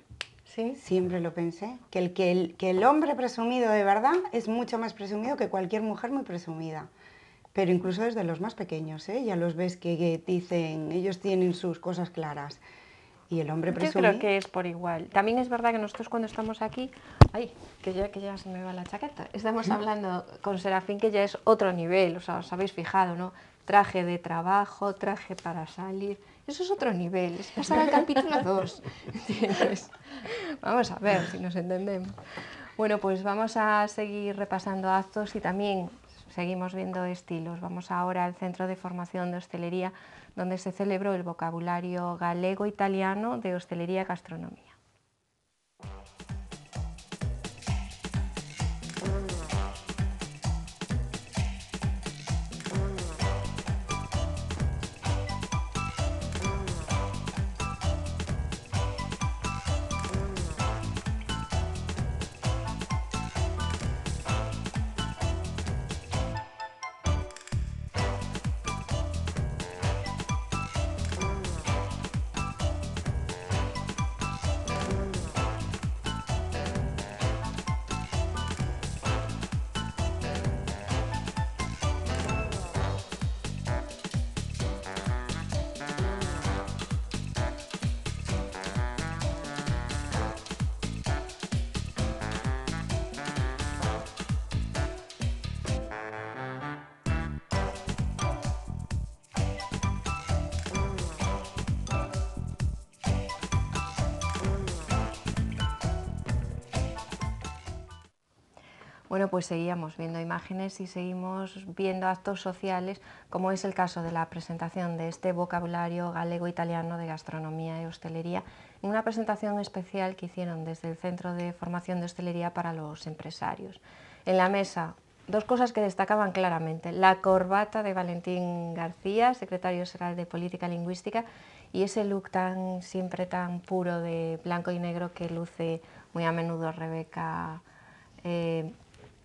C: Siempre lo pensé, que el, que, el, que el hombre presumido de verdad es mucho más presumido que cualquier mujer muy presumida. Pero incluso desde los más pequeños, ¿eh? ya los ves que, dicen, ellos tienen sus cosas claras. Y el hombre presumido Yo creo
A: que es por igual. También es verdad que nosotros cuando estamos aquí, ay, que ya, que ya se me va la chaqueta, estamos hablando con Serafín que ya es otro nivel, o sea, os habéis fijado, ¿no? traje de trabajo, traje para salir. Eso es otro nivel, es pasar al capítulo 2. Vamos a ver si nos entendemos. Bueno, pues vamos a seguir repasando actos y también seguimos viendo estilos. Vamos ahora al Centro de Formación de Hostelería, donde se celebró el vocabulario galego-italiano de hostelería-gastronomía. Bueno, pues seguíamos viendo imágenes y seguimos viendo actos sociales, como es el caso de la presentación de este vocabulario galego-italiano de gastronomía y hostelería, en una presentación especial que hicieron desde el Centro de Formación de Hostelería para los Empresarios. En la mesa, dos cosas que destacaban claramente, la corbata de Valentín García, secretario general de Política Lingüística, y ese look tan siempre tan puro de blanco y negro que luce muy a menudo Rebeca eh,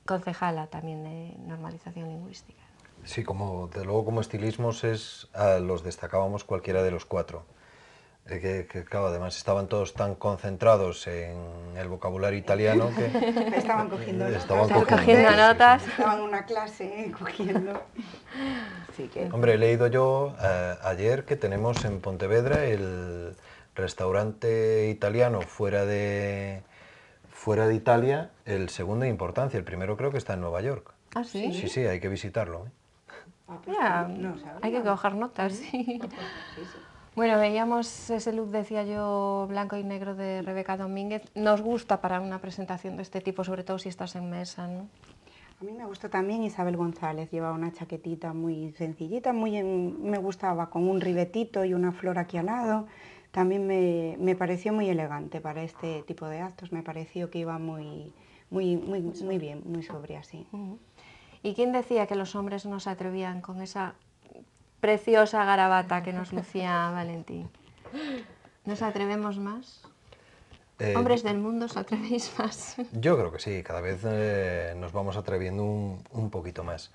A: concejala también de normalización lingüística.
E: Sí, como, luego como estilismos es, los destacábamos cualquiera de los cuatro. Eh, que, además estaban todos tan concentrados en el vocabulario italiano que estaban cogiendo eh,
C: notas. Estaban en una clase eh, cogiendo.
E: Hombre, he leído yo ayer que tenemos en Pontevedra el restaurante italiano fuera de, fuera de Italia el segundo de importancia. El primero creo que está en Nueva York.
A: Ah, sí. Sí, sí,
E: hay que visitarlo. ¿eh?
A: Ah, pues hay que coger notas, sí. Bueno, veíamos ese look, decía yo, blanco y negro de Rebeca Domínguez. Nos gusta para una presentación de este tipo, sobre todo si estás en mesa, ¿no?
C: A mí me gustó también Isabel González, llevaba una chaquetita muy sencillita, muy me gustaba, con un ribetito y una flor aquí al lado también me, me, pareció muy elegante para este tipo de actos, me pareció que iba muy, muy, muy, muy bien, muy sobre así. ¿Y quién decía que los hombres no se atrevían con esa preciosa garabata
A: que nos lucía Valentín? ¿Nos atrevemos más? Eh, ¿Hombres del mundo os atrevéis más?
E: Yo creo que sí, cada vez eh, nos vamos atreviendo un, un poquito más.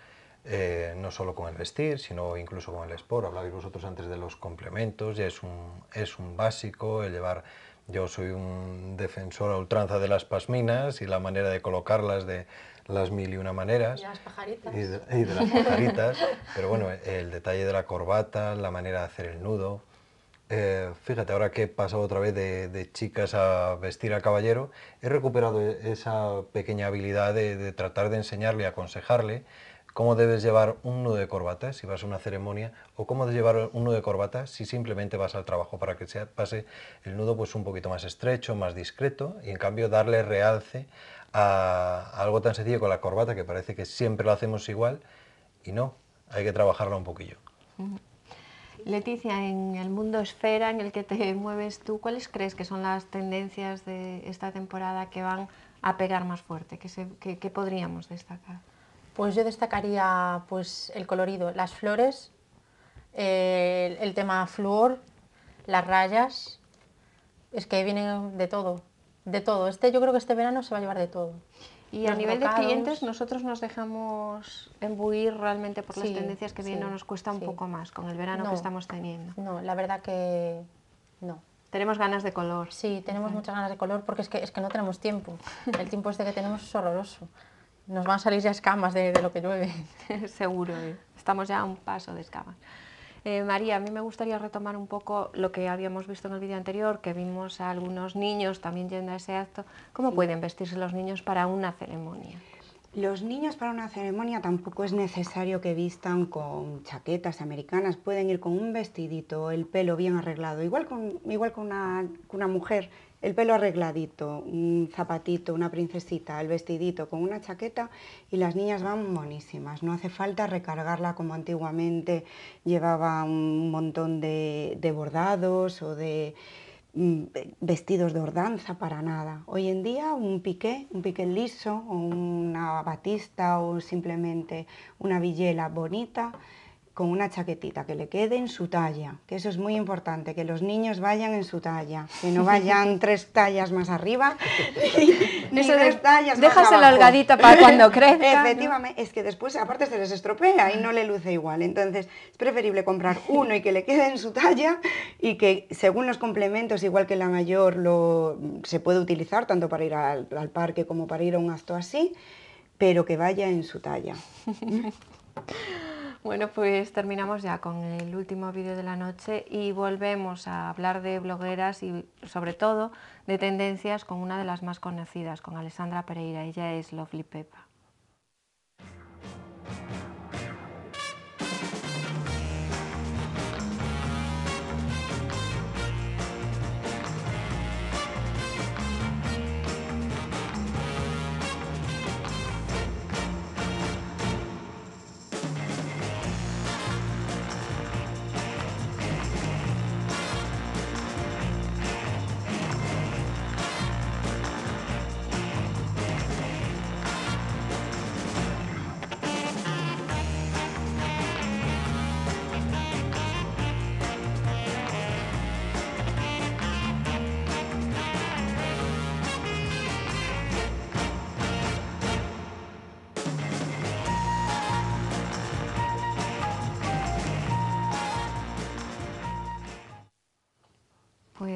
E: Eh, no solo con el vestir, sino incluso con el sport. Hablabais vosotros antes de los complementos, ya es un, básico el llevar... Yo soy un defensor a ultranza de las pasminas y la manera de colocarlas de las mil y una maneras. Y las pajaritas. Y de, las pajaritas. pero bueno, el detalle de la corbata, la manera de hacer el nudo. Eh, fíjate, ahora que he pasado otra vez de, chicas a vestir a caballero, he recuperado e-, esa pequeña habilidad de, tratar de enseñarle, aconsejarle cómo debes llevar un nudo de corbata si vas a una ceremonia o cómo debes llevar un nudo de corbata si simplemente vas al trabajo para que se pase el nudo pues un poquito más estrecho, más discreto y en cambio darle realce a, algo tan sencillo con la corbata que parece que siempre lo hacemos igual y no, hay que trabajarla un poquillo.
A: Leticia, en el mundo esfera en el que te mueves tú, ¿cuáles crees que son las tendencias de
D: esta temporada que van a pegar más fuerte, ¿Qué podríamos destacar? Pues yo destacaría pues, el colorido, las flores, el, tema flor, las rayas, es que vienen de todo, de todo. Este yo creo que este verano se va a llevar de todo. Y a nivel de clientes,
A: nosotros nos dejamos embuir
D: realmente por las tendencias que vienen, nos cuesta un poco más con el verano que estamos teniendo. No, la verdad que no. Tenemos ganas de color. Sí, tenemos muchas ganas de color porque es que, es que no tenemos tiempo. El tiempo este que tenemos es horroroso. Nos van a salir ya escamas de, lo que llueve. Seguro, eh. estamos ya a un paso de escamas. Eh, María, a mí me
A: gustaría retomar un poco lo que habíamos visto en el vídeo anterior, que vimos a algunos niños también yendo a ese acto. ¿Cómo pueden vestirse los niños para una ceremonia?
C: Los niños para una ceremonia tampoco es necesario que vistan con chaquetas americanas, pueden ir con un vestidito, el pelo bien arreglado, igual con, igual con una mujer el pelo arregladito, un zapatito, una princesita, el vestidito con una chaqueta y las niñas van buenísimas. No hace falta recargarla como antiguamente llevaba un montón de, bordados o de mm, vestidos de ordanza para nada. Hoy en día un piqué, un piqué liso, o una batista o simplemente una villela bonita con una chaquetita que le quede en su talla, que eso es muy importante, que los niños vayan en su talla, que no vayan tres tallas más arriba,
E: ni tallas más la holgadita para cuando crezca. Efectivamente,
C: es que después aparte se les estropea y no le luce igual, entonces es preferible comprar uno y que le quede en su talla y que según los complementos, igual que la mayor, lo, se puede utilizar tanto para ir al parque como para ir a un acto así, pero que vaya en su talla.
A: Bueno, pues terminamos ya con el último vídeo de la noche y volvemos a hablar de blogueras y sobre todo de tendencias con una de las más conocidas, con Alessandra Pereira. Ella es Lovely Pepa.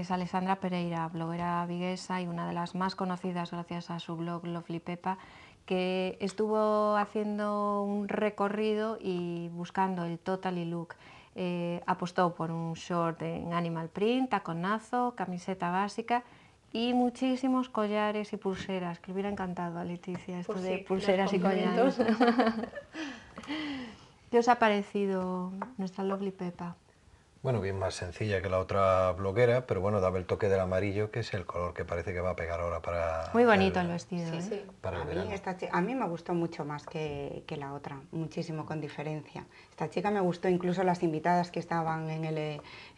A: es Alessandra Pereira, bloguera viguesa y una de las más conocidas gracias a su blog Lovely Pepa, que estuvo haciendo un recorrido y buscando el Totally Look. Eh, apostó por un short en animal print, taconazo, camiseta básica y muchísimos collares y pulseras, que le hubiera encantado a Leticia esto pues de pulseras y collares. ¿Qué os ha parecido nuestra Lovely Pepa?
E: bueno, bien más sencilla que la otra bloguera, pero bueno, daba el toque del amarillo, que es el color que parece que va a pegar ahora para... Muy bonito
C: el, vestido, sí, ¿eh? sí.
E: Para a,
C: mí me gustó mucho más que, que, la otra, muchísimo con diferencia. Esta chica me gustó, incluso las invitadas que estaban en el,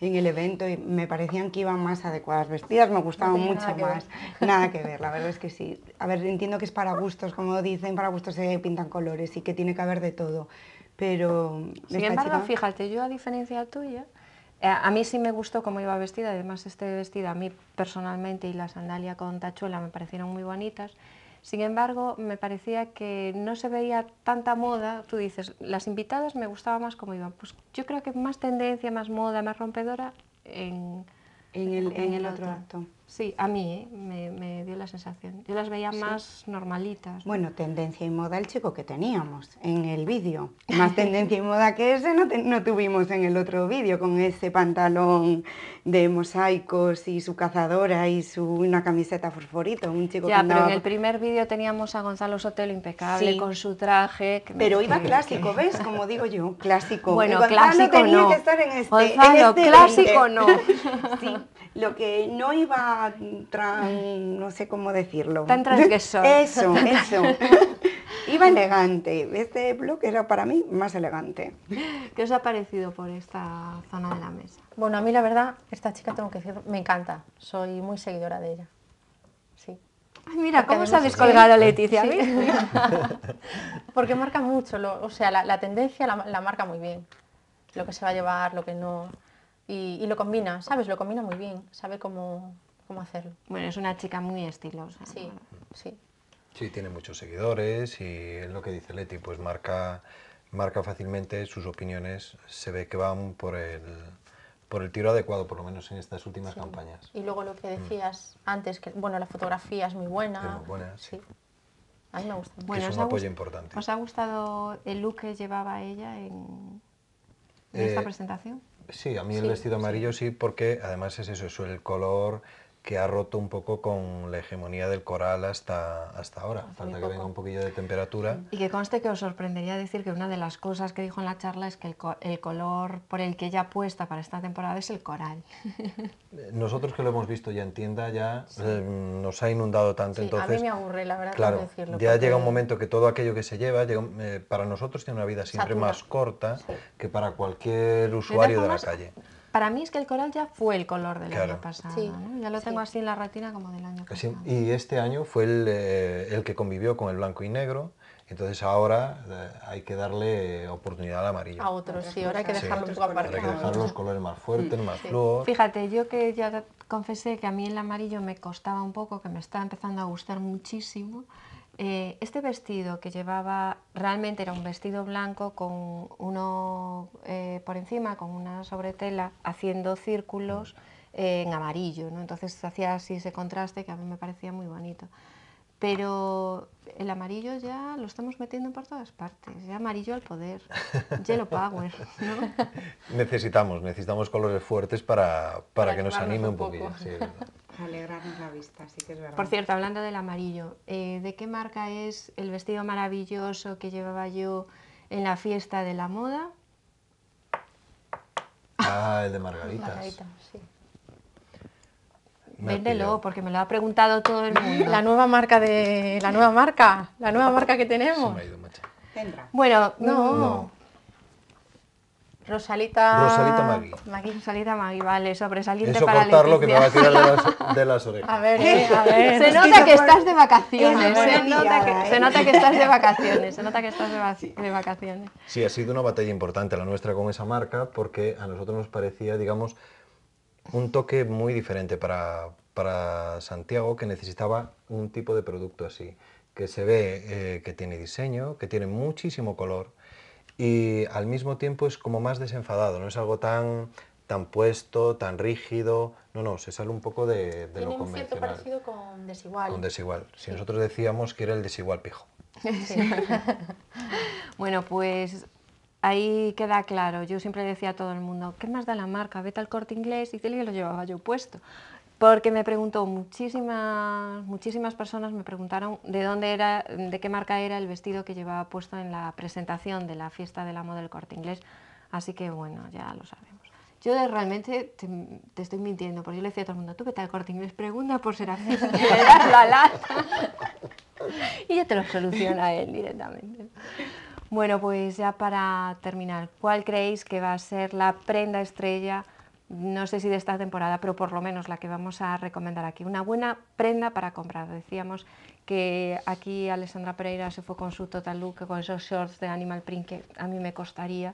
C: en el evento, y me parecían que iban más adecuadas vestidas, me gustaban mucho más. Nada que ver, la verdad es que sí. A ver, entiendo que es para gustos, como dicen, para gustos se pintan colores y que tiene que haber de todo, pero... Sin embargo,
A: fíjate, yo a diferencia tuya... Eh, a mí sí me gustó cómo iba vestida, además este vestido a mí personalmente y la sandalia con tachuela me parecieron muy bonitas. Sin embargo, me parecía que no se veía tanta moda. Tú dices, las invitadas me gustaba más cómo iban. Pues yo creo que más tendencia, más moda, más rompedora en, en el otro acto. Sí, a mí ¿eh? me, dio la sensación. Yo las veía más normalitas. Bueno,
C: tendencia y moda el chico que teníamos en el vídeo. Más tendencia y moda que ese no, tuvimos en el otro vídeo, con ese pantalón de mosaicos y su cazadora y su, una camiseta forforito. Un chico pero en el
A: primer vídeo teníamos a Gonzalo Sotelo impecable, con su traje. pero iba clásico, ¿ves?
C: Como digo yo, clásico. Bueno, clásico tenía no. que estar en este, este clásico no. lo que no iba tan, no sé cómo decirlo. Tan transgresor. Eso, eso. iba elegante. Este blog era para mí más elegante.
D: ¿Qué os ha parecido por esta zona de la mesa? Bueno, a mí la verdad, esta chica tengo que decir, me encanta. Soy muy seguidora de ella. Sí. Ay, mira, ¿cómo se ha descolgado Leticia? Porque marca mucho, o sea, la, tendencia la marca muy bien. Lo que se va a llevar, lo que no y, lo combina, ¿sabes? Lo combina muy bien, sabe cómo, cómo hacerlo. Bueno, es una chica muy estilosa. Sí, sí.
E: Sí, tiene muchos seguidores y es lo que dice Leti, pues marca, marca fácilmente sus opiniones, se ve que van por el, por el tiro adecuado, por lo menos en estas últimas campañas. Y
D: luego lo que mm. decías antes, que bueno, la fotografía es muy buena. Es muy buena, sí. A mí me gusta. es un apoyo importante. ¿Os ha gustado el look que llevaba ella en,
E: eh, esta presentación? Sí, a mí el vestido amarillo sí. sí. porque además es eso, es el color que ha roto un poco con la hegemonía del coral hasta, hasta ahora. Falta que venga un poquillo de temperatura.
A: Y que conste que os sorprendería decir que una de las cosas que dijo en la charla es que el, color por el que ella apuesta para esta temporada es el coral.
E: Eh, nosotros que lo hemos visto ya en tienda, ya eh, nos ha inundado tanto. entonces, a mí me
D: aburre, la verdad, claro, decirlo. Ya llega un momento
E: que todo aquello que se lleva, eh, para nosotros tiene una vida siempre más corta que para cualquier usuario de la calle.
A: Para mí es que el coral ya fue el color del año pasado. Ya lo tengo así en la retina como del año
E: pasado. Y este año fue eh, el, que convivió con el blanco y negro. Entonces ahora eh, hay que darle oportunidad al amarillo. A
D: otros, sí, ahora hay que dejarlo un poco aparte. Hay que dejar los
E: colores más fuertes, más flor. Fíjate,
A: yo que ya confesé que a mí el amarillo me costaba un poco, que me estaba empezando a gustar muchísimo. Eh, este vestido que llevaba realmente era un vestido blanco con uno eh, por encima, con una sobretela, haciendo círculos eh, en amarillo, ¿no? entonces hacía así ese contraste que a mí me parecía muy bonito. Pero el amarillo ya lo estamos metiendo por todas partes, ya amarillo al poder, yellow power.
E: ¿no? Necesitamos, necesitamos colores fuertes para, que nos anime un, poco. poquillo.
C: Alegrarnos la vista, sí que es verdad. Por
A: cierto, hablando del amarillo, eh, ¿de qué marca es el vestido maravilloso que llevaba yo en la fiesta de la moda?
E: Ah, el de Margaritas. Margaritas, sí. Véndelo,
D: porque me lo ha preguntado todo el mundo. La nueva marca de. La nueva marca. La nueva marca que tenemos. Bueno, no. Rosalita. Rosalita Magui. Magui, Rosalita
A: Magui, vale, sobresaliente para que me va a tirar
E: de las, orejas. A ver, a ver. Se nota que estás de vacaciones, se, nota que, estás de vacaciones, se
A: nota que estás de, vacaciones.
E: Sí, ha sido una batalla importante la nuestra con esa marca porque a nosotros nos parecía, digamos, un toque muy diferente para, Santiago que necesitaba un tipo de producto así, que se ve eh, que tiene diseño, que tiene muchísimo color y al mismo tiempo es como más desenfadado, no es algo tan tan puesto, tan rígido, no, no, se sale un poco de, lo convencional. Tiene un cierto parecido
D: con desigual. Con
E: desigual, si nosotros decíamos que era el desigual pijo.
A: bueno, pues ahí queda claro. Yo siempre decía a todo el mundo, ¿qué más da la marca? Vete al corte inglés y te lo llevaba yo puesto. Porque me preguntó muchísimas, muchísimas personas me preguntaron de dónde era, de qué marca era el vestido que llevaba puesto en la presentación de la fiesta del amo del corte inglés. Así que bueno, ya lo sabemos. Yo realmente te, estoy mintiendo, porque yo le decía a todo el mundo, tú vete al corte inglés, pregunta por ser le das la lata. y ya te lo soluciona él directamente. Bueno, pues ya para terminar, ¿cuál creéis que va a ser la prenda estrella, no sé si de esta temporada, pero por lo menos la que vamos a recomendar aquí? Una buena prenda para comprar. Decíamos que aquí Alessandra Pereira se fue con su total look, con esos shorts de Animal Print que a mí me costaría.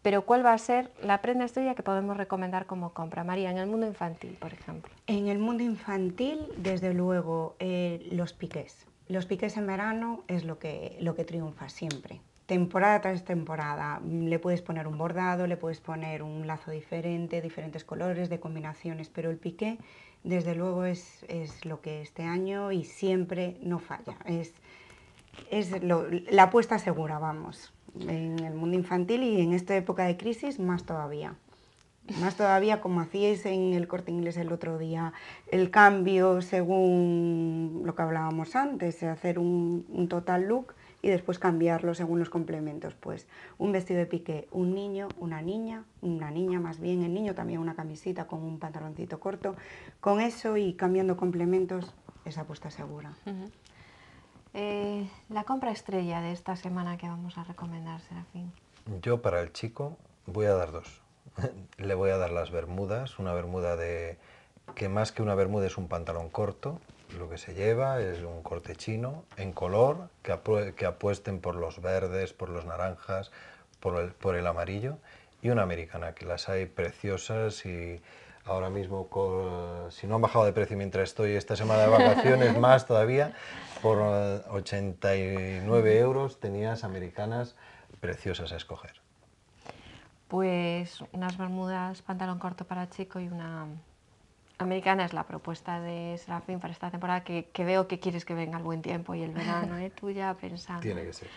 A: Pero ¿cuál va a ser la prenda estrella que podemos recomendar como compra? María, en el mundo infantil, por ejemplo.
C: En el mundo infantil, desde luego, eh, los piques, Los piques en verano es lo lo que triunfa siempre temporada tras temporada. Mm, le puedes poner un bordado, le puedes poner un lazo diferente, diferentes colores, de combinaciones, pero el piqué desde luego es, lo que este año y siempre no falla. Es, la apuesta segura, vamos, en el mundo infantil y en esta época de crisis más todavía. Más todavía, como hacíais en el corte inglés el otro día, el cambio según lo que hablábamos antes, hacer un, un total look y después cambiarlo según los complementos. Pues un vestido de piqué, un niño, una niña, una niña más bien, el niño también una camisita con un pantaloncito corto. Con eso y cambiando complementos esa apuesta segura.
A: Eh, la compra estrella de esta semana que vamos a recomendar, Serafín.
E: Yo para el chico voy a dar dos. Le voy a dar las bermudas, una bermuda de que más que una bermuda es un pantalón corto, lo que se lleva es un corte chino en color, que, apuesten por los verdes, por los naranjas, por el, amarillo, y una americana, que las hay preciosas y ahora mismo, si no han bajado de precio mientras estoy esta semana de vacaciones, más todavía, por 89 eh, euros tenías americanas preciosas a escoger.
A: Pues unas bermudas, pantalón corto para chico y una americana es la propuesta de Serafín para esta temporada, que, veo
D: que quieres que venga el buen tiempo y el verano, ¿eh? tú ya pensando. Tiene que ser.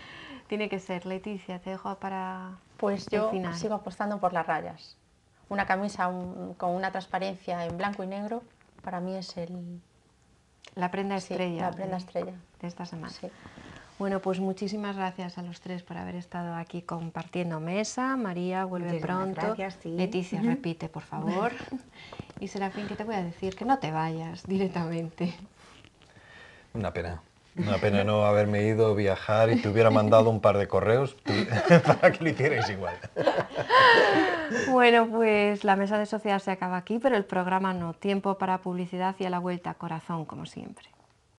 D: Tiene que ser. Leticia, te dejo para Pues yo sigo apostando por las rayas. Una camisa con una transparencia en blanco y negro, para mí es el... La prenda estrella. la prenda estrella. De esta semana. Bueno, pues muchísimas gracias a los tres por haber
A: estado aquí compartiendo mesa. María, vuelve pronto. Gracias, Leticia, repite, por favor. Y Serafín, ¿qué te voy a decir? Que no te vayas directamente.
E: Una pena. Una pena no haberme ido a viajar y te hubiera mandado un par de correos para que lo hicierais igual.
A: Bueno, pues la mesa de sociedad se acaba aquí, pero el programa no. Tiempo para publicidad y a la vuelta, corazón, como siempre.